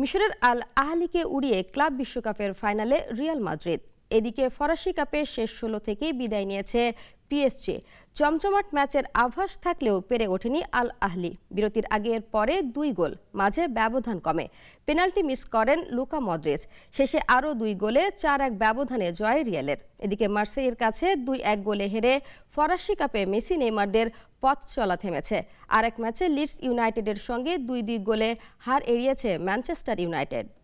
মিশরের আল আহলিকে উড়িয়ে ক্লাব বিশ্বকাপের ফাইনালে রিয়াল মাদ্রিদ এদিকে ফরাসি কাপে শেষ ষোলো থেকেই বিদায় নিয়েছে পিএসজি চমচমাট ম্যাচের আভাস থাকলেও পেরে ওঠেনি আল আহলি বিরতির আগের পরে দুই গোল মাঝে ব্যবধান কমে পেনাল্টি মিস করেন লুকা মদ্রেজ শেষে আরও দুই গোলে চার এক ব্যবধানে জয় রিয়ালের এদিকে মার্সেইয়ের কাছে দুই এক গোলে হেরে ফরাসি কাপে মেসি নেইমারদের পথ চলা থেমেছে আর এক ম্যাচে লিডস ইউনাইটেডের সঙ্গে দুই দুই গোলে হার এড়িয়েছে ম্যানচেস্টার ইউনাইটেড